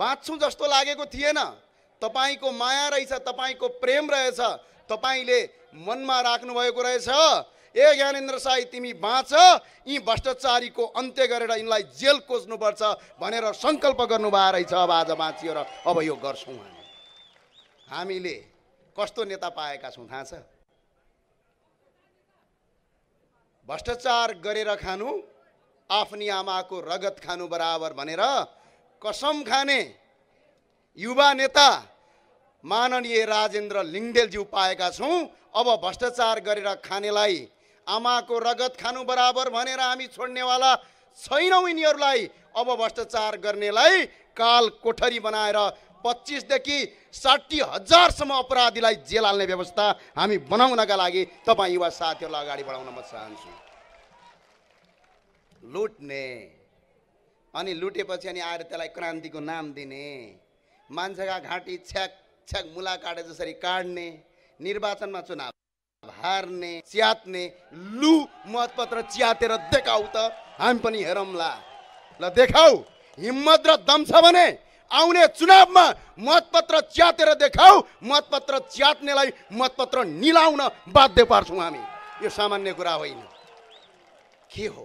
बाँच्छौँ जस्तो लागेको थिएन तपाईँको माया रहेछ तपाईँको प्रेम रहेछ तपाईँले मनमा राख्नुभएको रहेछ ए ज्ञानेन्द्र साई तिमी बाँच यी भ्रष्टाचारीको अन्त्य गरेर यिनलाई जेल खोज्नुपर्छ भनेर सङ्कल्प गर्नुभएको रहेछ अब आज बाँचियो र अब यो गर्छौँ हामी हामीले कस्तो नेता पाएका छौँ थाहा छ भ्रष्टाचार गरेर खानु आफ्नी आमाको रगत खानु बराबर भनेर कसम खाने युवा नेता माननीय राजेन्द्र लिङ्गेलज्यू पाएका छौँ अब भ्रष्टाचार गरेर खानेलाई आमाको रगत खानु बराबर भनेर हामी छोड्नेवाला छैनौँ यिनीहरूलाई अब भ्रष्टाचार गर्नेलाई काल कोठरी बनाएर पच्चिसदेखि साठी हजारसम्म अपराधीलाई जेल हाल्ने व्यवस्था हामी बनाउनका लागि तपाईँ युवा साथीहरूलाई अगाडि बढाउन म चाहन्छु लुट्ने अनि लुटेपछि अनि आएर त्यसलाई क्रान्तिको नाम दिने मान्छेका घाँटी छ्याक छ्याक मुला काटे जसरी काट्ने निर्वाचनमा चुनाव हार्ने च्यात्ने लु मतपत्र च्यातेर देखाउ त हामी पनि हेरौँला ल देखाऊ हिम्मत र दम छ भने आउने चुनावमा मतपत्र च्यातेर देखाऊ मतपत्र च्यात्नेलाई मतपत्र निलाउन बाध्य पार्छौँ हामी यो सामान्य कुरा होइन के हो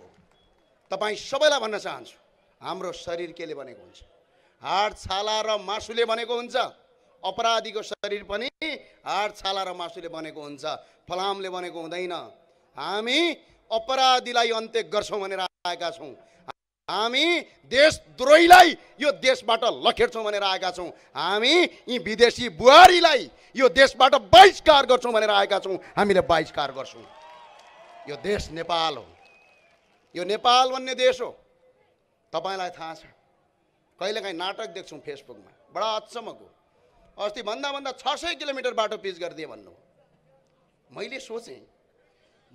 तपाईँ सबैलाई भन्न चाहन्छु हाम्रो शरीर केले बनेको हुन्छ हाड छाला र मासुले बनेको हुन्छ अपराधीको शरीर पनि हाड छाला र मासुले बनेको हुन्छ फलामले बनेको हुँदैन हामी अपराधीलाई अन्त्य गर्छौँ भनेर आएका छौँ हामी देशद्रोहीलाई यो देशबाट लखेट्छौँ भनेर आएका छौँ हामी यी विदेशी बुहारीलाई यो देशबाट बहिष्कार गर्छौँ भनेर आएका छौँ हामीले बहिष्कार गर्छौँ यो देश नेपाल हो यो नेपाल भन्ने देश हो तपाईँलाई थाहा छ कहिलेकाहीँ नाटक देख्छौँ फेसबुकमा बडा अचम्मको अस्ति भन्दा छ सय किलोमिटर बाटो पिच गरिदिएँ भन्नु मैले सोचेँ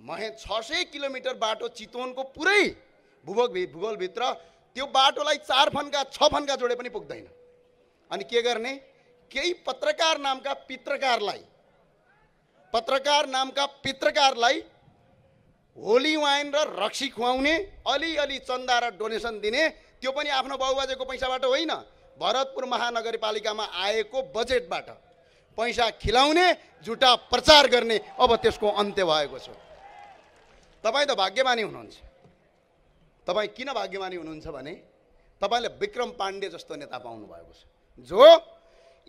महे छ सय किलोमिटर बाटो चितवनको पुरै भूभोग भूगोलभित्र त्यो बाटोलाई चार फन्का छ फन्का जोडे पनि पुग्दैन अनि के गर्ने केही पत्रकार नामका पित्रकारलाई पत्रकार नामका पित्रकारलाई होली वाइन र रक्सी खुवाउने अलिअलि चन्दा र डोनेसन दिने त्यो पनि आफ्नो बाउबाजेको पैसाबाट होइन भरतपुर महानगरपालिकामा आएको बजेटबाट पैसा खिलाउने झुटा प्रचार गर्ने अब त्यसको अन्त्य भएको छ तपाईँ त भाग्यमानी हुनुहुन्छ तपाईँ किन भाग्यमानी हुनुहुन्छ भने तपाईँले विक्रम पाण्डे जस्तो नेता पाउनुभएको छ जो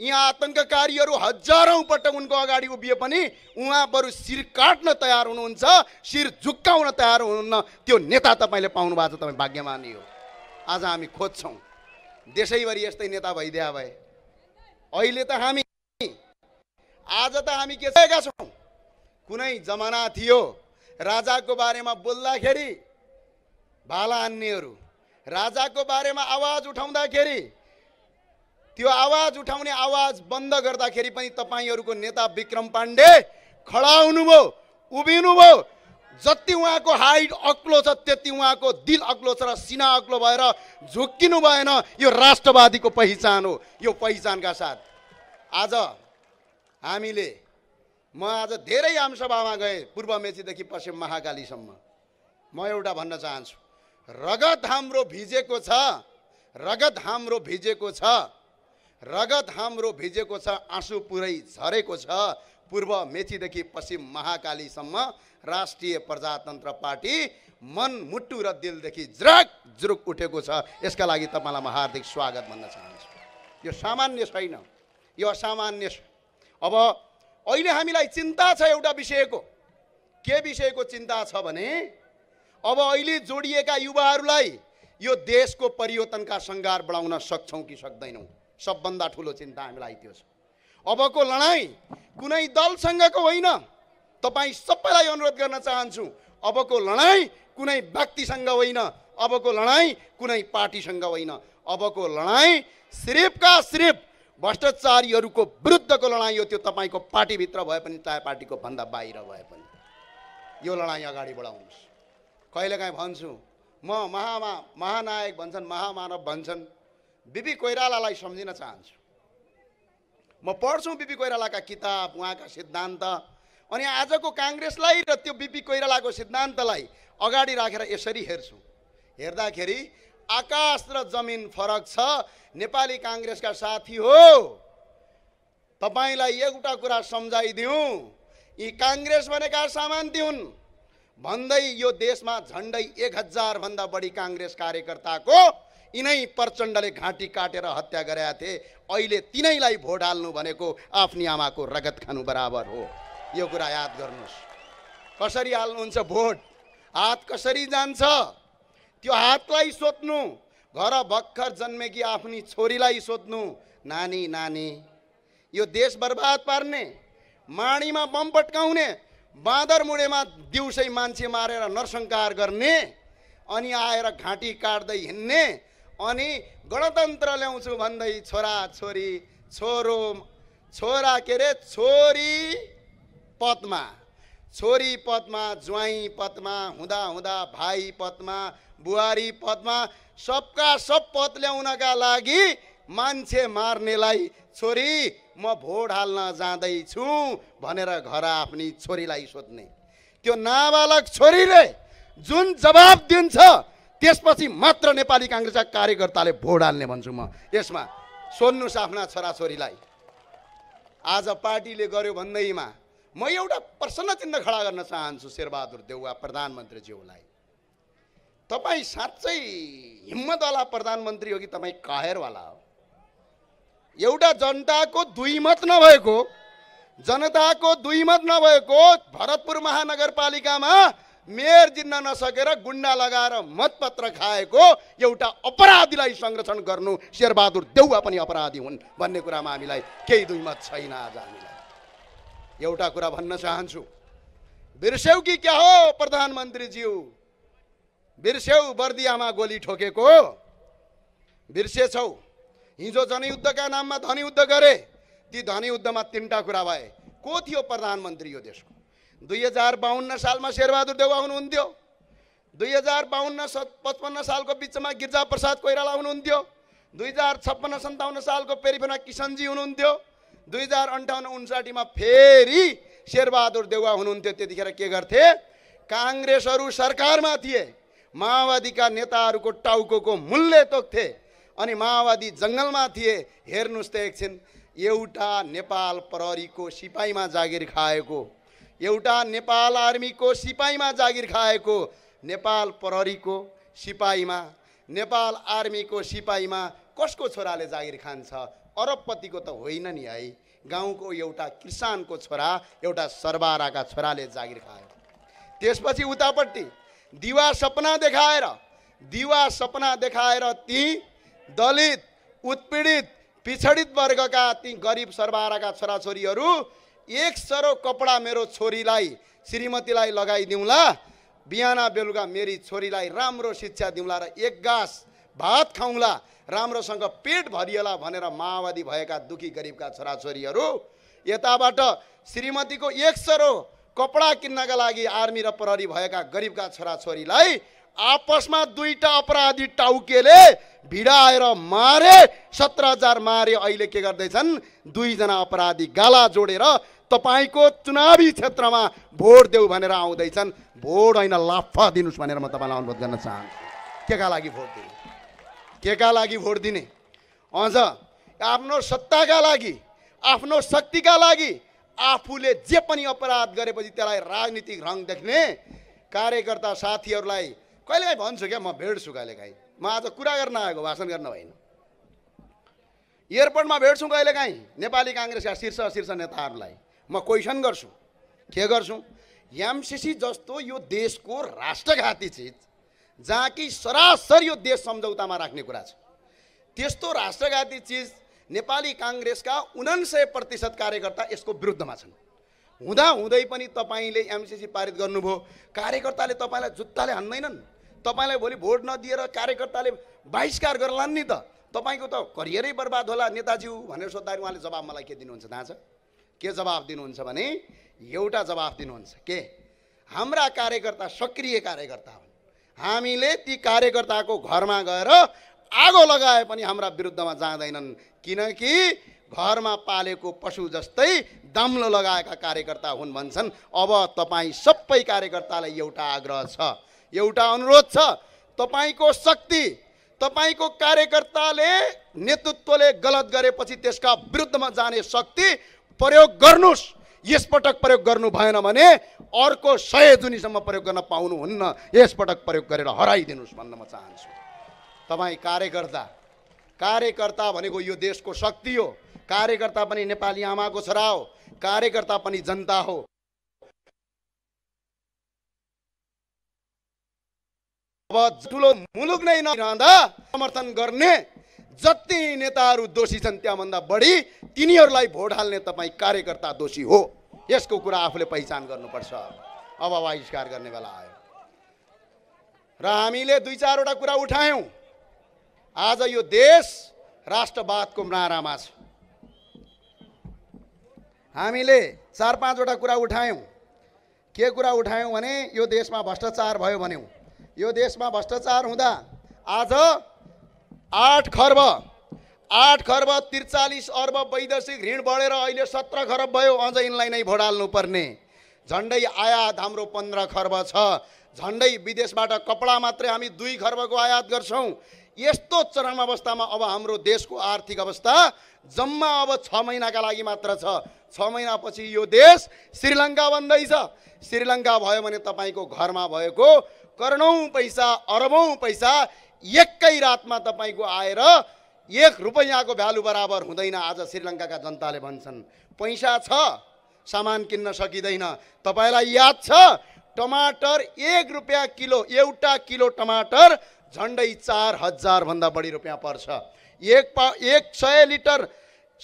यहाँ आतङ्ककारीहरू हजारौँ पटक उनको अगाडि उभिए पनि उहाँ बरु शिर काट्न तयार हुनुहुन्छ शिर झुक्काउन तयार हुनुहुन्न त्यो नेता तपाईँले पाउनु भएको छ तपाईँ भाग्यमानी हो आज हामी खोज्छौँ देशैभरि यस्तै नेता भइदिए भए अहिले त हामी आज त हामी के छौँ कुनै जमाना थियो राजाको बारेमा बोल्दाखेरि भाला हान्नेहरू राजाको बारेमा आवाज उठाउँदाखेरि त्यो आवाज उठाउने आवाज बन्द गर्दाखेरि पनि तपाईँहरूको नेता विक्रम पाण्डे खडा हुनुभयो उभिनुभयो जति उहाँको हाइट अग्लो छ त्यति उहाँको दिल अग्लो छ र सिना अग्लो भएर झुक्किनु भएन यो राष्ट्रवादीको पहिचान हो यो पहिचानका साथ आज हामीले म आज धेरै आमसभामा गएँ पूर्व मेचीदेखि पश्चिम महाकालीसम्म म एउटा भन्न चाहन्छु रगत हाम्रो भिजेको छ रगत हाम्रो भिजेको छ रगत हाम्रो भिजेको छ आँसु पुरै झरेको छ पूर्व मेचीदेखि पश्चिम महाकालीसम्म राष्ट्रिय प्रजातन्त्र पार्टी मन मुटु र दिलदेखि ज्राक जुरुक उठेको छ यसका लागि तपाईँलाई म हार्दिक स्वागत भन्न चाहन्छु यो सामान्य छैन यो असामान्य छ अब अहिले हामीलाई चिन्ता छ एउटा विषयको के विषयको चिन्ता छ भने अब अहिले जोडिएका युवाहरूलाई यो देशको परिवर्तनका सङ्घार बढाउन सक्छौँ कि सक्दैनौँ सबभन्दा ठुलो चिन्ता हामीलाई त्यो छ अबको लडाइँ कुनै दलसँगको होइन तपाईँ सबैलाई अनुरोध गर्न चाहन्छु अबको लडाइँ कुनै व्यक्तिसँग होइन अबको लडाइँ कुनै पार्टीसँग होइन अबको लडाइँ सिर्फका सिर्फ भ्रष्टाचारीहरूको विरुद्धको लडाइँ हो त्यो तपाईँको पार्टीभित्र भए पनि चाहे पार्टीको भन्दा बाहिर भए पनि यो लडाइँ अगाडि बढाउनुहोस् कहिलेकाहीँ भन्छु म महामा महानायक भन्छन् महामानव भन्छन् बिपी कोइरालालाई सम्झिन चाहन्छु म पढ्छु बिपी कोइरालाका किताब उहाँका सिद्धान्त अनि आजको काङ्ग्रेसलाई र त्यो बिपी कोइरालाको सिद्धान्तलाई अगाडि राखेर यसरी हेर्छु हेर्दाखेरि आकाश र जमिन फरक छ नेपाली काङ्ग्रेसका साथी हो तपाईँलाई एउटा कुरा सम्झाइदिउँ यी काङ्ग्रेस भनेका सामान्ती हुन् भन्दै यो देशमा झन्डै एक हजारभन्दा बढी काङ्ग्रेस कार्यकर्ताको यिनै प्रचण्डले घाँटी काटेर हत्या गरेका थिए अहिले तिनैलाई भोट हाल्नु भनेको आफ्नी आमाको रगत खानु बराबर हो यो कुरा याद गर्नुहोस् कसरी हाल्नुहुन्छ भोट हात कसरी जान्छ त्यो हातलाई सोध्नु घर भर्खर जन्मेकी आफ्नी छोरीलाई सोध्नु नानी नानी यो देश बर्बाद पार्ने माणीमा बम पट्काउने बाँदर मुडेमा दिउँसै मान्छे मारेर नरसङ्कार गर्ने अनि आएर घाँटी काट्दै हिँड्ने अनि गणतन्त्र ल्याउँछु भन्दै छोरा छोरी छोरो छोरा के अरे छोरी पदमा छोरी पदमा ज्वाइँ पदमा हुँदा हुँदा भाइ पदमा बुहारी पदमा सबका सब पद ल्याउनका लागि मान्छे मार्नेलाई छोरी म भोट हाल्न जाँदैछु भनेर घर आफ्नो छोरीलाई सोध्ने त्यो नाबालक छोरीले जुन जवाब दिन्छ त्यसपछि मात्र नेपाली काङ्ग्रेसका कार्यकर्ताले भोट हाल्ने भन्छु म यसमा सोध्नुहोस् आफ्ना छोराछोरीलाई आज पार्टीले गर्यो भन्दैमा म एउटा प्रसन्न चिन्ह खडा गर्न चाहन्छु शेरबहादुर देउवा प्रधानमन्त्रीज्यूलाई तपाईँ साँच्चै हिम्मतवाला प्रधानमन्त्री हो कि तपाईँ कहरवाला हो एउटा जनताको दुई मत नभएको जनताको दुई मत नभएको भरतपुर महानगरपालिकामा मेयर जिन्न नसकेर गुन्डा लगाएर मतपत्र खाएको एउटा अपराधीलाई संरक्षण गर्नु शेरबहादुर देउवा पनि अपराधी हुन् भन्ने कुरामा हामीलाई केही दुई मत छैन आज हामीलाई एउटा कुरा भन्न चाहन्छु बिर्स्यौ कि क्या हो प्रधानमन्त्रीज्यू बिर्स्यौ बर्दियामा गोली ठोकेको बिर्सेछौ हिजो जनयुद्धका नाममा धनीयुद्ध गरे ती धनीयुद्धमा तिनवटा कुरा भए को थियो प्रधानमन्त्री यो देशको दुई हजार बाहन्न सालमा शेरबहादुर देउवा हुनुहुन्थ्यो दुई हजार बाहन्न स पचपन्न सालको बिचमा गिर्जा कोइराला हुनुहुन्थ्यो दुई हजार छप्पन्न सन्ताउन्न सालको पेरिफेना किसनजी हुनुहुन्थ्यो दुई हजार अन्ठाउन्न उन्साठीमा फेरि शेरबहादुर देउवा हुनुहुन्थ्यो त्यतिखेर के गर्थे काङ्ग्रेसहरू सरकारमा थिए माओवादीका नेताहरूको टाउको मूल्य तोक्थे अनि माओवादी जङ्गलमा थिए हेर्नुहोस् त एकछिन एउटा नेपाल प्रहरीको सिपाहीमा जागिर खाएको एउटा नेपाल आर्मीको सिपाहीमा जागिर खाएको नेपाल प्रहरीको सिपाहीमा नेपाल आर्मीको सिपाहीमा कसको छोराले जागिर खान्छ अरबपतिको त होइन नि है गाउँको एउटा किसानको छोरा एउटा सरबाराका छोराले जागिर खायो त्यसपछि उतापट्टि दिवा सपना देखाएर दिवा सपना देखाएर ती दलित उत्पीडित पिछडित वर्गका ती गरिब सरबाराका छोराछोरीहरू एक सरो कपडा मेरो छोरीलाई श्रीमतीलाई लगाइदिउँला बिहान बेलुका मेरी छोरीलाई राम्रो शिक्षा दिउँला र एक गाँस भात खाउँला राम्रोसँग पेट भरिएला भनेर माओवादी भएका दुखी गरिबका छोराछोरीहरू यताबाट श्रीमतीको एक सरो कपडा किन्नका लागि आर्मी र प्रहरी भएका गरिबका छोराछोरीलाई आपसमा दुईटा अपराधी टाउकेले भिडाएर मारे सत्र हजार मारे अहिले के गर्दैछन् दुईजना अपराधी गाला जोडेर तपाईँको चुनावी क्षेत्रमा भोट देऊ भनेर आउँदैछन् भोट होइन लाफा दिनुहोस् भनेर म तपाईँलाई अनुरोध गर्न चाहन्छु के का लागि भोट दिने के का लागि भोट दिने अझ आफ्नो सत्ताका लागि आफ्नो शक्तिका लागि आफूले जे पनि अपराध गरेपछि त्यसलाई राजनीतिक रङ देख्ने कार्यकर्ता साथीहरूलाई कहिलेकाहीँ भन्छु क्या म भेट्छु कहिलेकाहीँ म आज कुरा गर्न आएको भाषण गर्न होइन एयरपोर्टमा भेट्छु कहिलेकाहीँ नेपाली काङ्ग्रेसका शीर्ष शीर्ष नेताहरूलाई म क्वेसन गर्छु के गर्छु एमसिसी जस्तो यो देशको राष्ट्रघाती चिज जहाँ कि सरासर यो देश सम्झौतामा राख्ने कुरा छ त्यस्तो राष्ट्रघाती चिज नेपाली काङ्ग्रेसका उनान्सय प्रतिशत कार्यकर्ता यसको विरुद्धमा छन् हुँदा हुँदै पनि तपाईँले एमसिसी पारित गर्नुभयो कार्यकर्ताले तपाईँलाई जुत्ताले हान्दैनन् तपाईँलाई भोलि भोट नदिएर कार्यकर्ताले बहिष्कार गर्लान् नि त तपाईँको त करियरै बर्बाद होला नेताज्यू भनेर सोद्धाखेरि उहाँले जवाब मलाई के दिनुहुन्छ थाहा छ के जवाफ दिनुहुन्छ भने एउटा जवाफ दिनुहुन्छ के हाम्रा कार्यकर्ता सक्रिय कार्यकर्ता हुन् हामीले ती कार्यकर्ताको घरमा गएर आगो लगाए पनि हाम्रा विरुद्धमा जाँदैनन् किनकि घरमा पालेको पशु जस्तै दाम्लो लगाएका कार्यकर्ता हुन् भन्छन् अब तपाईँ सबै कार्यकर्तालाई एउटा आग्रह छ एउटा अनुरोध छ तपाईँको शक्ति तपाईँको कार्यकर्ताले नेतृत्वले गलत गरेपछि त्यसका विरुद्धमा जाने शक्ति प्रयोग गर्नुहोस् यसपटक प्रयोग गर्नु भएन भने अर्को सय जुनीसम्म प्रयोग गर्न पाउनुहुन्न यसपटक प्रयोग गरेर हराइदिनुहोस् भन्न म चाहन्छु तपाईँ कार्यकर्ता कार्यकर्ता भनेको यो देशको शक्ति हो कार्यकर्ता पनि नेपाली आमाको छोरा हो कार्यकर्ता पनि जनता हो अब ठुलो मुलुक नै नरहँदा समर्थन गर्ने जति नेताहरू दोषी छन् त्यहाँभन्दा बढी तिनीहरूलाई भोट हाल्ने तपाईँ कार्यकर्ता दोषी हो यसको कुरा आफूले पहिचान गर्नुपर्छ अब अब आविष्कार गर्ने बेला आयो र हामीले दुई चारवटा कुरा उठायौँ आज यो देश राष्ट्रवादको नारामा छ हामीले चार पाँचवटा कुरा उठायौँ के कुरा उठायौँ भने यो देशमा भ्रष्टाचार भयो भन्यौँ यो देशमा भ्रष्टाचार हुँदा आज आठ खर्ब आठ खर्ब त्रिचालिस अर्ब वैदेशिक ऋण बढेर अहिले सत्र खरब भयो अझ यिनलाई नै भोडाल्नु पर्ने झन्डै आयात हाम्रो पन्ध्र खर्ब छ झन्डै विदेशबाट कपडा मात्रै हामी दुई खर्बको आयात गर्छौँ यस्तो चरम अवस्थामा अब हाम्रो देशको आर्थिक अवस्था जम्मा अब छ महिनाका लागि मात्र छ छ महिनापछि यो देश श्रीलङ्का बन्दैछ श्रीलङ्का भयो भने तपाईँको घरमा भएको करोडौँ पैसा अरबौँ पैसा एकै रातमा तपाईँको आएर एक रुपैयाँको भ्यालु बराबर हुँदैन आज श्रीलङ्काका जनताले भन्छन् पैसा छ सामान किन्न सकिँदैन तपाईँलाई याद छ टमाटर एक रुपियाँ किलो एउटा किलो टमाटर झन्डै चार हजारभन्दा बढी रुपियाँ पर्छ एक पा एक सय लिटर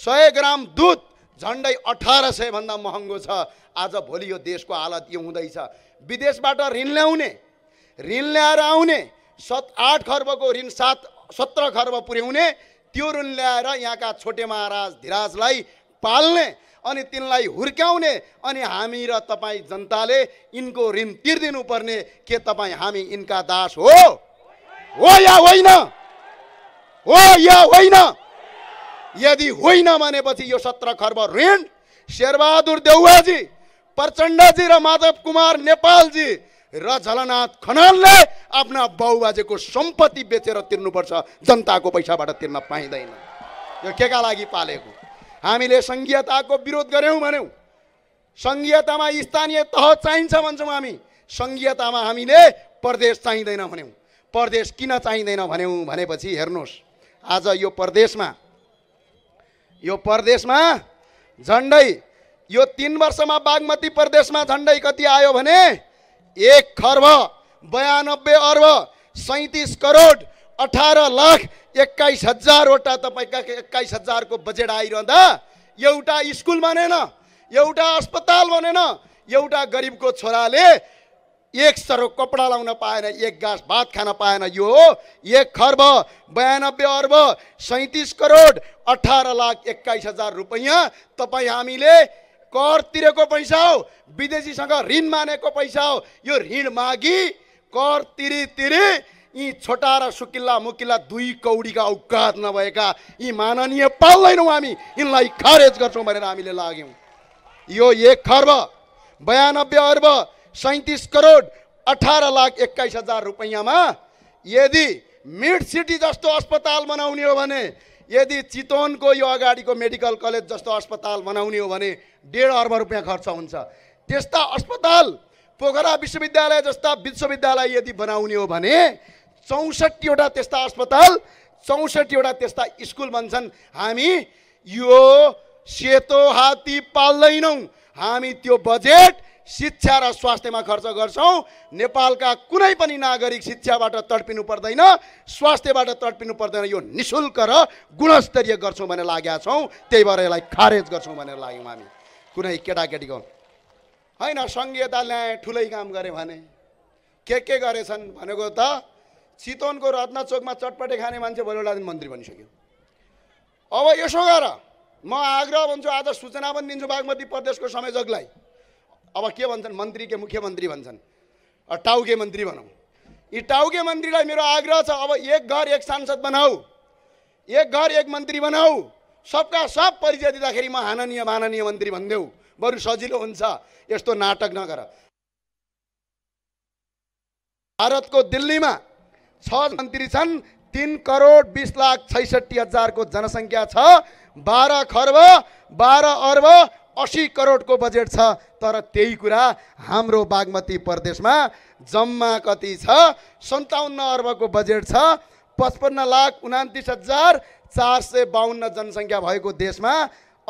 सय ग्राम दुध झन्डै अठार सयभन्दा महँगो छ आज भोलि यो देशको हालत यो हुँदैछ विदेशबाट ऋण ल्याउने ऋण ल्याएर आउने सत आठ खर्बको ऋण सात सत्र खर्ब पुर्याउने त्यो ऋण ल्याएर यहाँका छोटे महाराज धिराजलाई पाल्ने अनि तिनलाई हुर्क्याउने अनि हामी र तपाईँ जनताले यिनको ऋण तिर्दिनु पर्ने के तपाईँ हामी यिनका दास हो हो या होइन हो या होइन यदि होइन भनेपछि यो सत्र खर्ब ऋण शेरबहादुर देउवाजी प्रचण्डजी र माधव कुमार नेपालजी र झलनाथ खनालले आफ्ना बाउबाजेको सम्पत्ति बेचेर तिर्नुपर्छ जनताको पैसाबाट तिर्न पाइँदैन यो के का लागि पालेको हामीले सङ्घीयताको विरोध गऱ्यौँ भन्यौँ सङ्घीयतामा स्थानीय तह चाहिन्छ भन्छौँ हामी सङ्घीयतामा हामीले प्रदेश चाहिँदैन भन्यौँ प्रदेश किन चाहिँदैन भन्यौँ भनेपछि हेर्नुहोस् आज यो प्रदेशमा यो प्रदेशमा झन्डै यो तिन वर्षमा बागमती प्रदेशमा झन्डै कति आयो भने एक खर्ब बयानब्बे अर्ब सैतिस करोड अठार लाख एक्काइस हजारवटा तपाईँका एक्काइस हजारको बजेट आइरहँदा एउटा स्कुल बनेन एउटा अस्पताल बनेन एउटा गरिबको छोराले एक सरो कपडा लाउन पाएन एक गाँस भात खान पाएन यो हो एक खर्ब बयानब्बे अर्ब सैतिस करोड अठार लाख एक्काइस हजार रुपैयाँ तपाईँ हामीले कर तिरेको पैसा हो विदेशीसँग ऋण मानेको पैसा हो यो ऋण मागी कर तिरी तिरी यी छोटा र सुकिल्ला मुकिल्ला दुई कौडीका औकात नभएका यी माननीय पाल्दैनौँ हामी यिनलाई खारेज गर्छौँ भनेर हामीले लाग्यौँ यो एक खर्ब बयानब्बे अर्ब सैतिस करोड अठार लाख एक्काइस हजार रुपैयाँमा यदि मिड सिटी जस्तो अस्पताल बनाउने हो भने यदि चितवनको यो अगाडिको मेडिकल कलेज जस्तो अस्पताल बनाउने हो भने डेढ अर्ब रुपियाँ खर्च हुन्छ त्यस्ता अस्पताल पोखरा विश्वविद्यालय जस्ता विश्वविद्यालय यदि बनाउने हो भने चौसठीवटा त्यस्ता अस्पताल चौसठीवटा त्यस्ता स्कुल भन्छन् हामी यो सेतो हात्ती पाल्दैनौँ हामी त्यो बजेट शिक्षा र स्वास्थ्यमा खर्च गर्छौँ नेपालका कुनै पनि नागरिक शिक्षाबाट तडपिनु पर्दैन स्वास्थ्यबाट तडपिनु पर्दैन यो निशुल्क र गुणस्तरीय गर्छौँ भनेर लागेका छौँ त्यही भएर यसलाई खारेज गर्छौँ भनेर लाग्यौँ हामी कुनै केटाकेटीको होइन सङ्घीयता ल्याएँ ठुलै काम गरेँ भने के के गरेछन् भनेको त चितवनको रत्न रत्नचोकमा चटपटे खाने मान्छे भोलिवटा दिन मन्त्री बनिसक्यो अब यसो गर म आग्रह भन्छु आज सूचना पनि दिन्छु बागमती प्रदेशको संयोजकलाई अब के भन्छन् मन्त्री के मुख्यमन्त्री भन्छन् टाउके मन्त्री भनौँ यी टाउके मन्त्रीलाई मेरो आग्रह छ अब एक घर एक सांसद बनाऊ एक घर एक मन्त्री बनाऊ सबका सब परिचय दिँदाखेरि म माननीय माननीय मन्त्री भनिदेऊ बरु सजिलो हुन्छ यस्तो नाटक नगर भारतको दिल्लीमा छ मन्त्री छन् तिन करोड बिस लाख छैसठी हजारको जनसङ्ख्या छ बाह्र खर्ब बाह्र अर्ब असी करोडको बजेट छ तर त्यही कुरा हाम्रो बागमती प्रदेशमा जम्मा कति छ सन्ताउन्न अर्बको बजेट छ पचपन्न लाख उनातिस हजार चार सय बाहन्न जनसङ्ख्या भएको देशमा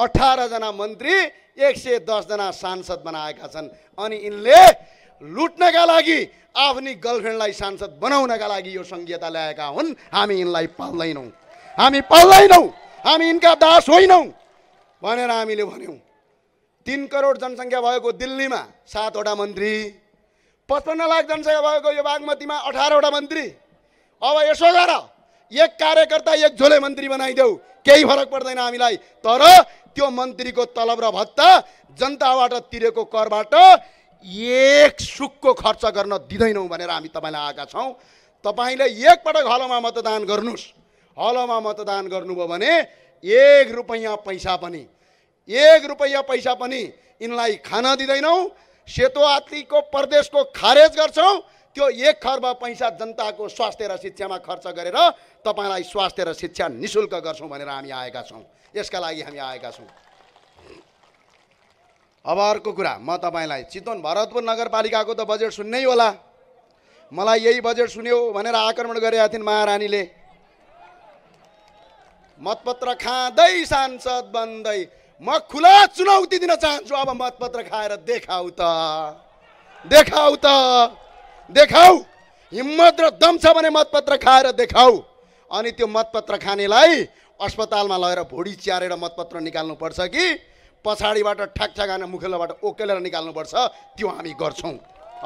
अठारजना मन्त्री एक सय दसजना सांसद बनाएका छन् अनि यिनले लुट्नका लागि आफ्नै गर्लफ्रेन्डलाई सांसद बनाउनका लागि यो सङ्घीयता ल्याएका हुन् हामी यिनलाई पाल्दैनौँ हामी पाल्दैनौँ हामी यिनका दास होइनौँ भनेर हामीले भन्यौँ तिन करोड जनसङ्ख्या भएको दिल्लीमा सातवटा मन्त्री पचपन्न लाख जनसङ्ख्या भएको यो बागमतीमा अठारवटा मन्त्री अब यसो गर एक कार्यकर्ता एक झोले मन्त्री बनाइदेऊ केही फरक पर्दैन हामीलाई तर त्यो मन्त्रीको तलब र भत्ता जनताबाट तिरेको करबाट एक सुखको खर्च गर्न दिँदैनौँ भनेर हामी तपाईँलाई आएका छौँ तपाईँले एकपटक हलोमा मतदान गर्नुहोस् हलोमा मतदान गर्नुभयो भने एक रुपैयाँ पैसा पनि एक रुपियाँ पैसा पनि यिनलाई खान दिँदैनौँ सेतो आत्तीको प्रदेशको खारेज गर्छौँ त्यो एक खर्ब पैसा जनताको स्वास्थ्य र शिक्षामा खर्च गरेर तपाईँलाई स्वास्थ्य र शिक्षा निशुल्क शुल्क गर्छौँ भनेर हामी आएका छौँ यसका लागि हामी आएका छौँ अब अर्को कुरा म तपाईँलाई चितवन भरतपुर नगरपालिकाको त बजेट सुन्नै होला मलाई यही बजेट सुन्यो भनेर आक्रमण गरेका थिइन् महारानीले मतपत्र खाँदै सांसद बन्दै म खुला चुनौती दिन चाहन्छु अब मतपत्र खाएर देखाउ त देखाउ त देखाऊ हिम्मत र दम छ भने मतपत्र खाएर देखाऊ अनि त्यो मतपत्र खानेलाई अस्पतालमा लगेर भोडी च्यारेर मतपत्र निकाल्नुपर्छ कि पछाडिबाट आएर मुखेलोबाट ओकेलेर निकाल्नुपर्छ त्यो हामी गर्छौँ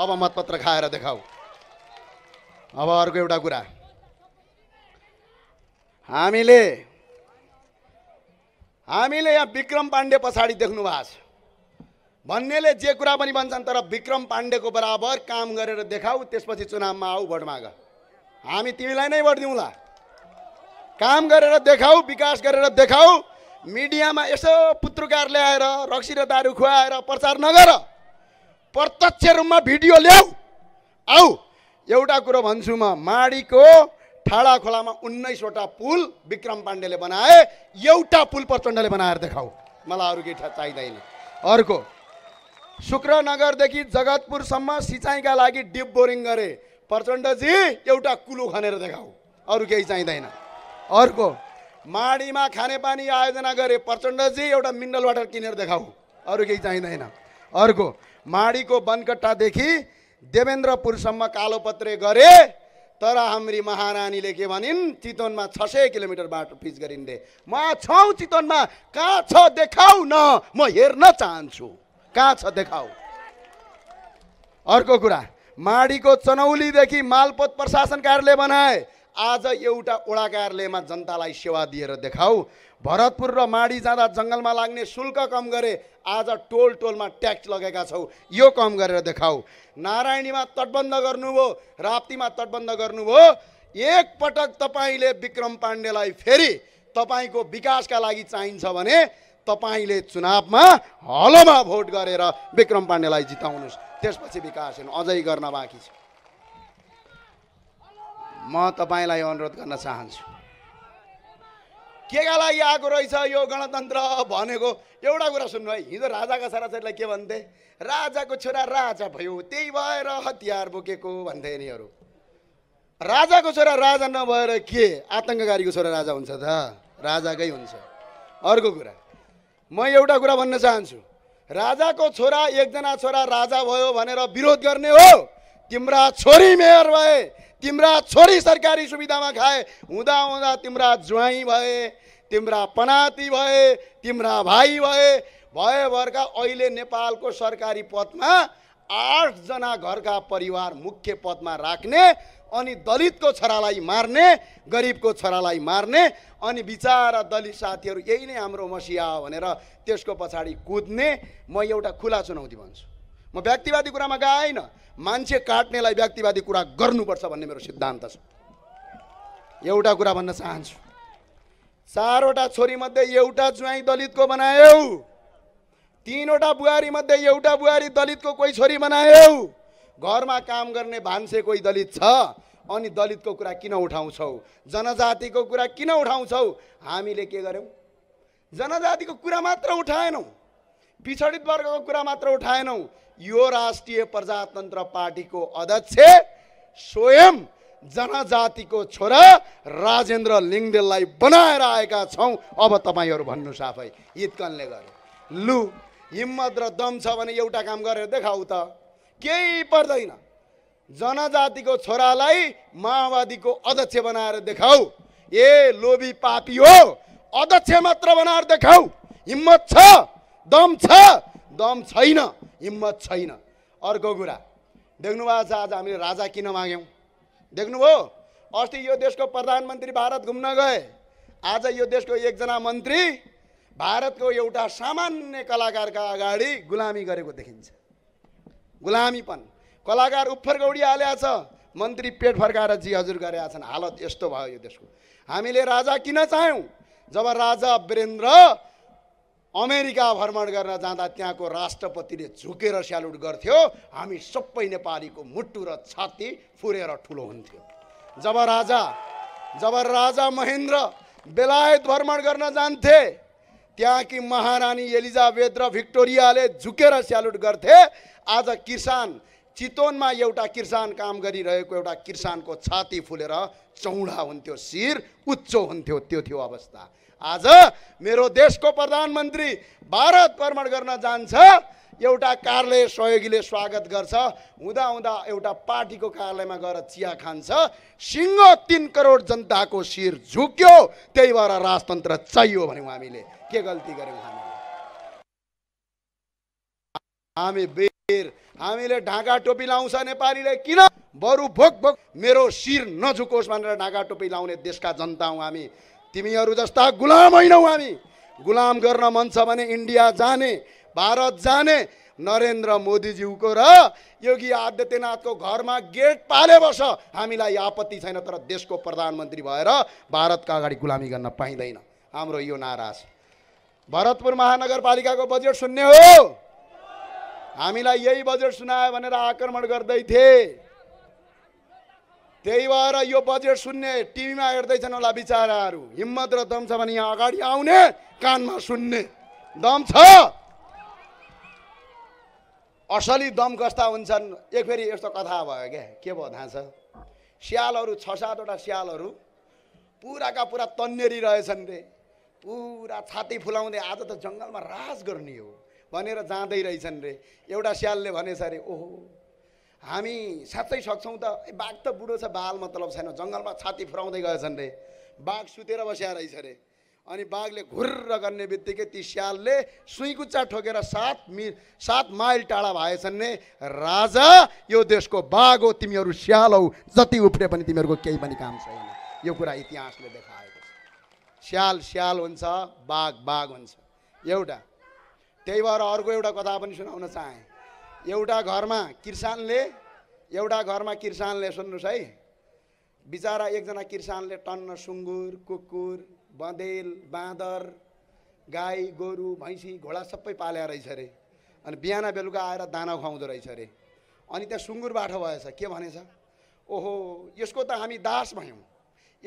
अब मतपत्र खाएर देखाऊ अब अर्को एउटा कुरा हामीले हामीले यहाँ विक्रम पाण्डे पछाडि देख्नु भएको छ भन्नेले जे कुरा पनि भन्छन् तर विक्रम पाण्डेको बराबर काम गरेर देखाऊ त्यसपछि चुनावमा आऊ भोट माग हामी तिमीलाई नै भोट दिउँला काम गरेर देखाऊ विकास गरेर देखाऊ मिडियामा यसो पुत्रकार ल्याएर रक्सी र दारू खुवाएर प्रचार नगर प्रत्यक्ष रूपमा भिडियो ल्याऊ आऊ एउटा कुरो भन्छु म माडीको ठाडा खोलामा उन्नाइसवटा पुल विक्रम पाण्डेले बनाए एउटा पुल प्रचण्डले बनाएर देखाऊ मलाई अरू केही चाहिँदैन अर्को शुक्रनगरदेखि जगतपुरसम्म सिँचाइका लागि डिप बोरिङ गरे प्रचण्डजी एउटा कुलो खनेर देखाऊ अरू केही चाहिँदैन अर्को माडीमा खानेपानी आयोजना गरे प्रचण्डजी एउटा मिनरल वाटर किनेर देखाऊ अरू केही चाहिँदैन अर्को माडीको वनकट्टादेखि देवेन्द्रपुरसम्म कालोपत्रे गरे तर हाम्री महारानीले के भनिन् चितवनमा छ सय किलोमिटर बाटो पिच गरिन्दे म छ चितवनमा कहाँ छ देखाउ न म हेर्न चाहन्छु कहाँ छ देखाउ अर्को कुरा माडीको चनौलीदेखि मालपोत प्रशासन कार्यालय बनाए आज एउटा ओडा कार्यालयमा जनतालाई सेवा दिएर देखाऊ भरतपुर र माडी जाँदा जङ्गलमा लाग्ने शुल्क कम गरे आज टोल टोलमा ट्याक्स लगेका छौ यो कम गरेर देखाऊ नारायणीमा तटबन्ध गर्नुभयो राप्तीमा तटबन्ध गर्नुभयो एकपटक तपाईँले विक्रम पाण्डेलाई फेरि तपाईँको विकासका लागि चाहिन्छ भने तपाईँले चुनावमा हलोमा भोट गरेर विक्रम पाण्डेलाई जिताउनुहोस् त्यसपछि विकास हेर्नु अझै गर्न बाँकी छ म तपाईँलाई अनुरोध गर्न चाहन्छु केका लागि आएको रहेछ यो गणतन्त्र भनेको एउटा कुरा सुन्नु है हिजो राजाका छोराछोरीलाई के भन्थे राजाको छोरा राजा भयो त्यही भएर हतियार बोकेको भन्थे यिनीहरू राजाको छोरा राजा नभएर के आतङ्ककारीको छोरा राजा हुन्छ त राजाकै हुन्छ अर्को कुरा म एउटा कुरा भन्न चाहन्छु राजाको छोरा एकजना छोरा राजा भयो भनेर विरोध गर्ने हो तिम्रा छोरी मेयर भए तिम्रा छोरी सरकारी सुविधामा खाए हुँदा हुँदा तिम्रा ज्वाइँ भए तिम्रा पनाती भए तिम्रा भाइ भए भए भएभरका अहिले नेपालको सरकारी पदमा आठजना घरका परिवार मुख्य पदमा राख्ने अनि दलितको छोरालाई मार्ने गरिबको छोरालाई मार्ने अनि बिचारा दलित साथीहरू यही नै हाम्रो मसिया हो भनेर त्यसको पछाडि कुद्ने म एउटा खुला चुनौती भन्छु म व्यक्तिवादी कुरामा गएन मान्छे काट्नेलाई व्यक्तिवादी कुरा गर्नुपर्छ भन्ने मेरो सिद्धान्त छ एउटा कुरा भन्न चाहन्छु चारवटा छोरीमध्ये एउटा ज्वाइँ दलितको बनायौ तिनवटा मध्ये एउटा बुहारी दलितको कोही छोरी बनायौ घरमा काम गर्ने भान्से कोही दलित छ अनि दलितको कुरा किन उठाउँछौ जनजातिको कुरा किन उठाउँछौ हामीले के गर्यौँ जनजातिको कुरा मात्र उठाएनौँ पिछडित वर्गको कुरा मात्र उठाएनौ यो राष्ट्रिय प्रजातन्त्र पार्टीको अध्यक्ष स्वयं जनजातिको छोरा राजेन्द्र लिङ्गदेललाई बनाएर आएका छौँ अब तपाईँहरू भन्नुहोस् आफै इतकनले गरे लु हिम्मत र दम छ भने एउटा काम गरेर देखाऊ त केही पर्दैन जनजातिको छोरालाई माओवादीको अध्यक्ष बनाएर देखाऊ ए लोभी पापी हो अध्यक्ष मात्र बनाएर देखाऊ हिम्मत छ दम छ दम छैन हिम्मत छैन अर्को कुरा देख्नुभएको छ आज हामीले राजा किन माग्यौँ देख्नुभयो अस्ति यो देशको प्रधानमन्त्री भारत घुम्न गए आज यो देशको एकजना मन्त्री भारतको एउटा सामान्य कलाकारका अगाडि गुलामी गरेको देखिन्छ गुलामीपन कलाकार उफर गौडी हालिया छ मन्त्री पेट फर्काएर जी हजुर गरेका छन् हालत यस्तो भयो यो देशको हामीले राजा किन चाह्यौँ जब राजा वीरेन्द्र अमेरिका भ्रमण गर्न जाँदा त्यहाँको राष्ट्रपतिले झुकेर स्यालुट गर्थ्यो हामी सबै नेपालीको मुटु र छाती फुरेर ठुलो हुन्थ्यो जब राजा जब राजा महेन्द्र बेलायत भ्रमण गर्न जान्थे त्यहाँकी महारानी एलिजाबेथ र भिक्टोरियाले झुकेर स्यालुट गर्थे आज किसान चितवनमा एउटा किसान काम गरिरहेको एउटा किसानको छाती फुलेर चौडा हुन्थ्यो शिर उच्चो हुन्थ्यो त्यो थियो अवस्था आज मेरो देशको प्रधानमन्त्री भारत भ्रमण गर्न जान्छ एउटा कार्यालय सहयोगीले स्वागत गर्छ हुँदा हुँदा एउटा पार्टीको कार्यालयमा गएर चिया खान्छ सिङ्गो तिन करोड जनताको शिर झुक्यो त्यही भएर राजतन्त्र चाहियो भन्यौँ हामीले के गल्ती गऱ्यौँ हामीले हामी बेर हामीले ढाका टोपी लाउँछ नेपालीले किन बरु भोक भोक मेरो शिर नझुकोस् भनेर ढाका टोपी लाउने देशका जनता हौँ हामी तिमीहरू जस्ता गुलाम होइनौ हामी गुलाम गर्न मन छ भने इन्डिया जाने भारत जाने नरेन्द्र मोदीज्यूको र योगी आदित्यनाथको घरमा गेट पाले बस हामीलाई आपत्ति छैन तर देशको प्रधानमन्त्री भएर भारतका अगाडि गुलामी गर्न पाइँदैन हाम्रो यो नारा भरतपुर महानगरपालिकाको बजेट सुन्ने हो हामीलाई यही बजेट सुनायो भनेर आक्रमण गर्दै थिए त्यही भएर यो बजेट सुन्ने टिभीमा हेर्दैछन् होला बिचराहरू हिम्मत र दम छ भने यहाँ अगाडि आउने कानमा सुन्ने दम छ असली दम कस्ता हुन्छन् एक फेरि यस्तो कथा भयो क्या के भयो थाहा छ स्यालहरू छ सातवटा स्यालहरू पुराका पुरा तन्नेरी रहेछन् रे पुरा छाती फुलाउँदै आज त जङ्गलमा राज गर्ने हो भनेर जाँदै रहेछन् रे एउटा स्यालले भनेछ अरे ओहो हामी साँच्चै सक्छौँ त ए बाघ त बुढो छ बाल मतलब छैन जङ्गलमा छाती फुराउँदै गएछन् रे बाघ सुतेर बस्या रहेछ रे अनि बाघले घुर्र गर्ने बित्तिकै ती स्यालले सुइकुच्चा ठोकेर सात मि सात माइल टाढा भएछन् रे राजा यो देशको बाघ हो तिमीहरू स्याल हौ जति उफ्रे पनि तिमीहरूको केही पनि काम छैन यो कुरा इतिहासले देखाएको छ स्याल स्याल हुन्छ बाघ बाघ हुन्छ एउटा त्यही भएर अर्को एउटा कथा पनि सुनाउन चाहेँ एउटा घरमा किसानले एउटा घरमा किसानले सुन्नुहोस् है बिचरा एकजना किसानले टन्न सुँगुर कुकुर बँदेल बाँदर गाई गोरु भैँसी घोडा सबै पालेर रहेछ अरे अनि बिहान बेलुका आएर दाना खुवाउँदो रहेछ अरे अनि त्यहाँ सुँगुर बाठो भएछ के भनेछ ओहो यसको त हामी दास भयौँ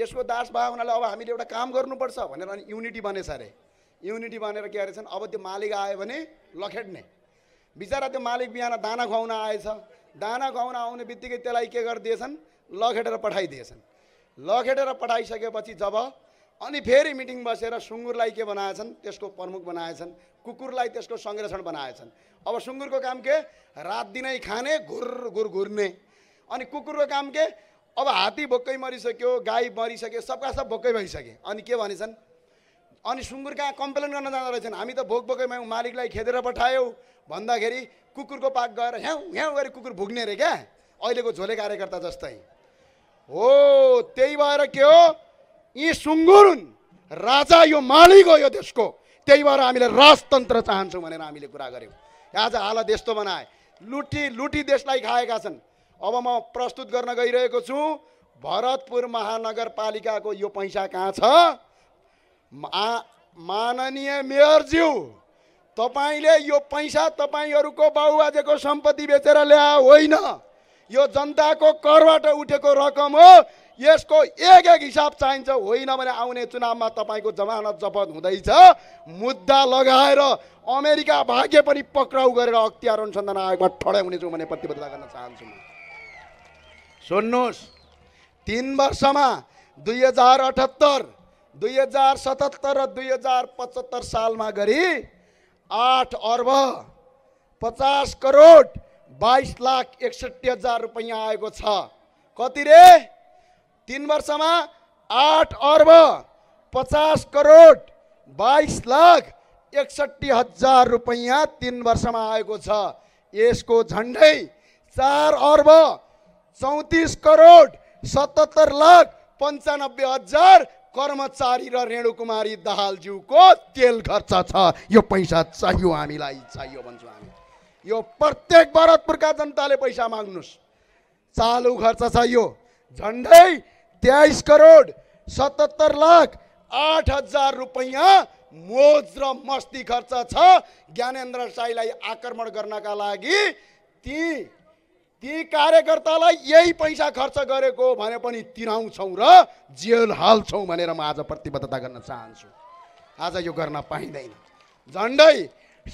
यसको दास भयो हुनाले अब हामीले एउटा काम गर्नुपर्छ भनेर अनि युनिटी बनेछ अरे युनिटी बनेर के गरेछन् अब त्यो मालिक आयो भने लखेड्ने बिचरा त्यो मालिक बिहान दाना खुवाउन आएछ दाना खुवाउन आउने बित्तिकै त्यसलाई के गरिदिएछन् लखेटेर पठाइदिएछन् लखेटेर पठाइसकेपछि जब अनि फेरि मिटिङ बसेर सुँगुरलाई के बनाएछन् त्यसको प्रमुख बनाएछन् कुकुरलाई त्यसको संरक्षण बनाएछन् अब सुँगुरको काम के रात दिनै खाने घुर घुर घुर्ने अनि कुकुरको काम के अब हात्ती भोक्कै मरिसक्यो गाई मरिसक्यो सबका सब भोक्कै भइसके अनि के भनेछन् अनि सुँगुर कहाँ कम्प्लेन गर्न जाँदो रहेछन् हामी त भोक भोकैमा मालिकलाई खेदेर पठायौँ भन्दाखेरि कुकुरको पाक गएर ह्याउ ह्याउ गरी कुकुर भुग्ने अरे क्या अहिलेको झोले कार्यकर्ता जस्तै हो त्यही भएर के हो यी सुँगुर हुन् राजा यो मालिक हो यो देशको त्यही भएर हामीले राजतन्त्र चाहन्छौँ भनेर हामीले कुरा गऱ्यौँ आज हालत यस्तो बनाए लुटी लुटी देशलाई खाएका छन् अब म प्रस्तुत गर्न गइरहेको छु भरतपुर महानगरपालिकाको यो पैसा कहाँ छ मा माननीय मेयरज्यू तपाईँले यो पैसा तपाईँहरूको बाउबाजेको सम्पत्ति बेचेर ल्या होइन यो जनताको करबाट उठेको रकम हो यसको एक एक हिसाब चाहिन्छ होइन भने आउने चुनावमा तपाईँको जमानत जफत हुँदैछ मुद्दा लगाएर अमेरिका भाग्य पनि पक्राउ गरेर अख्तियार अनुसन्धान आयोगमा ठड्याउनेछु भने प्रतिबद्धता गर्न चाहन्छु म सुन्नुहोस् तिन वर्षमा दुई हजार अठहत्तर दुई हजार सतहत्तर र दुई हजार पचहत्तर सालमा गरी आठ अर्ब पचास करोड बाइस लाख एकसट्ठी हजार रुपियाँ आएको छ कति रे तिन वर्षमा आठ अर्ब पचास करोड बाइस लाख एकसट्ठी हजार रुपियाँ तिन वर्षमा आएको छ यसको झन्डै चार अर्ब चौतिस करोड सतहत्तर लाख पन्चानब्बे हजार कर्मचारी र रेणुकुमारी दहालज्यूको तेल खर्च छ यो पैसा चाहियो हामीलाई चाहियो भन्छौँ हामी यो प्रत्येक भरतपुरका जनताले पैसा माग्नुहोस् चालु खर्च छ यो झन्डै तेइस करोड सतहत्तर लाख आठ हजार रुपैयाँ मोज र मस्ती खर्च छ ज्ञानेन्द्र साईलाई आक्रमण गर्नका लागि ती ती कार्यकर्तालाई यही पैसा खर्च गरेको भने पनि तिराउँछौँ र जेल हाल्छौँ भनेर म आज प्रतिबद्धता गर्न चाहन्छु आज यो गर्न पाइँदैन झन्डै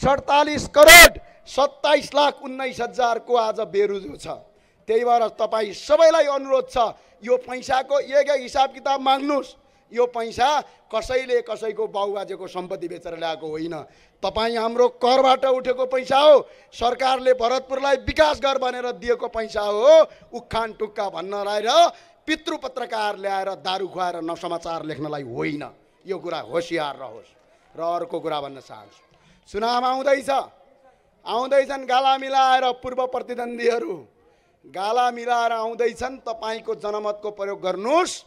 सडतालिस करोड सत्ताइस लाख उन्नाइस हजारको आज बेरुजु छ त्यही भएर तपाईँ सबैलाई अनुरोध छ यो पैसाको एक एक हिसाब किताब माग्नुहोस् यो पैसा कसैले कसैको बाउबाजेको सम्पत्ति बेचेर ल्याएको होइन तपाईँ हाम्रो करबाट उठेको पैसा हो सरकारले भरतपुरलाई विकास गर भनेर दिएको पैसा हो उखान टुक्का भन्न लाएर पितृ पत्रकार ल्याएर दारु खुवाएर नसमाचार लेख्नलाई होइन यो कुरा होसियार रहोस् र अर्को कुरा भन्न चाहन्छु चुनाव आउँदैछ आउँदैछन् गाला मिलाएर पूर्व प्रतिद्वन्दीहरू गाला मिलाएर आउँदैछन् तपाईँको जनमतको प्रयोग गर्नुहोस्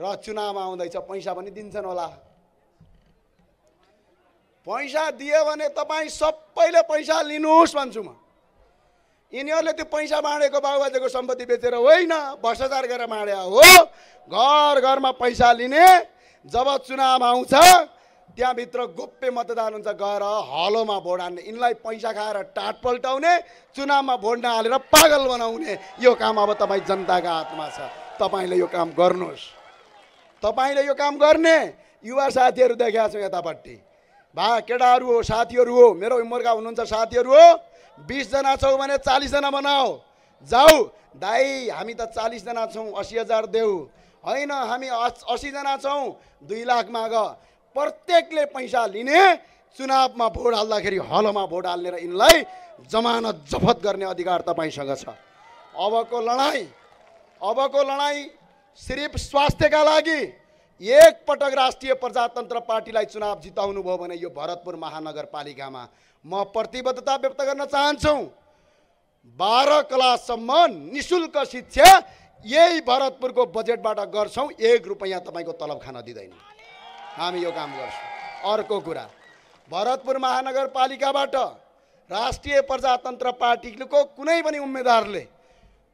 र चुनाव आउँदैछ पैसा पनि दिन्छन् होला पैसा दियो भने तपाईँ सबैले पैसा लिनुहोस् भन्छु म यिनीहरूले त्यो पैसा बाँडेको बाबुबाजेको सम्पत्ति बेचेर होइन भ्रष्टाचार गरेर बाँडे हो घर घरमा पैसा लिने जब चुनाव आउँछ त्यहाँभित्र गोप्य मतदान हुन्छ गएर हलोमा भोट हान्ने यिनलाई पैसा खाएर टाट पल्टाउने चुनावमा भोट नहालेर पागल बनाउने यो काम अब तपाईँ जनताको हातमा छ तपाईँले यो काम गर्नुहोस् तपाईँले यो काम गर्ने युवा साथीहरू देखाएको छौँ यतापट्टि भा केटाहरू हो साथीहरू हो मेरो उमेरका हुनुहुन्छ साथीहरू हो बिसजना छौ भने चालिसजना बनाऊ जाऊ दाई हामी त चालिसजना छौँ असी हजार देऊ होइन हामी असीजना छौँ दुई लाख माग प्रत्येकले पैसा लिने चुनावमा भोट हाल्दाखेरि हलमा भोट हाल्ने र यिनलाई जमानत जफत गर्ने अधिकार तपाईँसँग छ अबको लडाइँ अबको लडाइँ सिर्फ स्वास्थ्यका लागि एकपटक राष्ट्रिय प्रजातन्त्र पार्टीलाई चुनाव जिताउनु भयो भने यो भरतपुर महानगरपालिकामा म प्रतिबद्धता व्यक्त गर्न चाहन्छु बाह्र क्लाससम्म नि शुल्क शिक्षा यही भरतपुरको बजेटबाट गर्छौँ एक रुपियाँ तपाईँको तलब खान दिँदैन हामी यो काम गर्छौँ अर्को कुरा भरतपुर महानगरपालिकाबाट राष्ट्रिय प्रजातन्त्र पार्टीको कुनै पनि उम्मेदवारले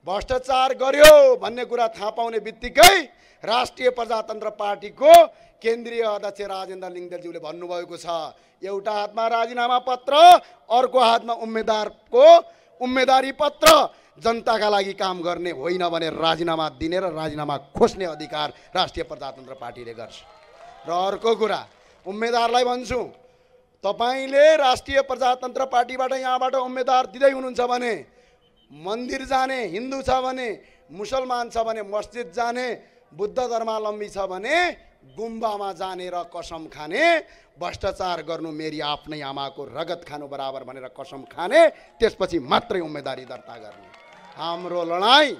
भ्रष्टाचार गर्यो भन्ने कुरा थाहा पाउने बित्तिकै राष्ट्रिय प्रजातन्त्र पार्टीको केन्द्रीय अध्यक्ष राजेन्द्र लिङ्गदेलज्यूले भन्नुभएको छ एउटा हातमा राजीनामा पत्र अर्को हातमा उम्मेदवारको उम्मेदवारी पत्र जनताका लागि काम गर्ने होइन भने राजीनामा दिने र राजीनामा खोज्ने अधिकार राष्ट्रिय प्रजातन्त्र पार्टीले गर्छ र अर्को कुरा उम्मेदवारलाई भन्छु तपाईँले राष्ट्रिय प्रजातन्त्र पार्टीबाट यहाँबाट उम्मेदवार दिँदै हुनुहुन्छ भने मन्दिर जाने हिन्दू छ भने मुसलमान छ भने मस्जिद जाने बुद्ध धर्मावलम्बी छ भने गुम्बामा जाने र कसम खाने भ्रष्टाचार गर्नु मेरी आफ्नै आमाको रगत खानु बराबर भनेर कसम खाने त्यसपछि मात्रै उम्मेदवारी दर्ता गर्ने हाम्रो लडाइँ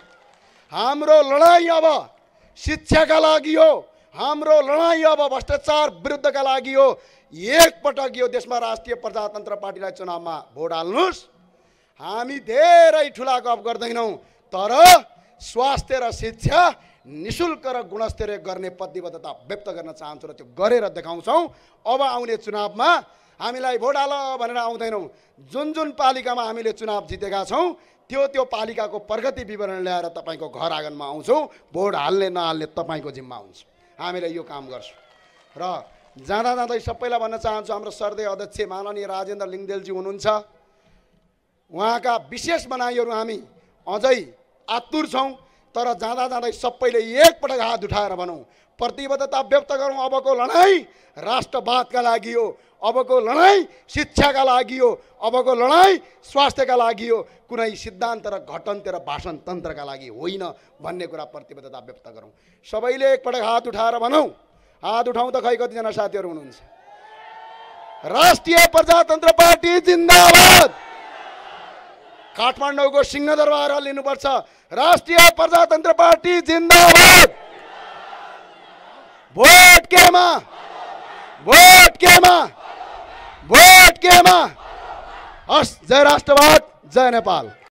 हाम्रो लडाइँ अब शिक्षाका लागि हो हाम्रो लडाइँ अब भ्रष्टाचार विरुद्धका लागि हो एकपटक यो देशमा राष्ट्रिय प्रजातन्त्र पार्टीलाई चुनावमा भोट हाल्नुहोस् हामी धेरै ठुला गफ गर्दैनौँ तर स्वास्थ्य र शिक्षा निशुल्क र गुणस्तरीय गर्ने प्रतिबद्धता व्यक्त गर्न चाहन्छु र त्यो गरेर देखाउँछौँ अब आउने चुनावमा हामीलाई भोट हाल भनेर आउँदैनौँ जुन जुन पालिकामा हामीले चुनाव जितेका छौँ त्यो त्यो पालिकाको प्रगति विवरण ल्याएर तपाईँको घर आँगनमा आउँछौँ भोट हाल्ने नहाल्ने तपाईँको जिम्मा हुन्छ हामीले यो काम गर्छौँ र जाँदा जाँदै सबैलाई भन्न चाहन्छु हाम्रो सरदेय अध्यक्ष माननीय राजेन्द्र लिङ्गदेलजी हुनुहुन्छ उहाँका विशेष बनाइहरू हामी अझै आतुर छौँ तर जाँदा जाँदै सबैले एकपटक हात उठाएर भनौँ प्रतिबद्धता व्यक्त गरौँ अबको लडाइँ राष्ट्रवादका लागि हो अबको लडाइँ शिक्षाका लागि हो अबको लडाइँ स्वास्थ्यका लागि हो कुनै सिद्धान्त र घटन्त र भाषणतन्त्रका लागि होइन भन्ने कुरा प्रतिबद्धता व्यक्त गरौँ सबैले एकपटक हात उठाएर भनौँ हात उठाउँ त खै कतिजना साथीहरू हुनुहुन्छ राष्ट्रिय प्रजातन्त्र पार्टी जिन्दाबाद काठमाडौँको सिंहदरबार लिनुपर्छ राष्ट्रिय प्रजातन्त्र पार्टी जिन्दाबाद भोट केमा भोट केमा भोट केमा हस् जय राष्ट्रवाद जय नेपाल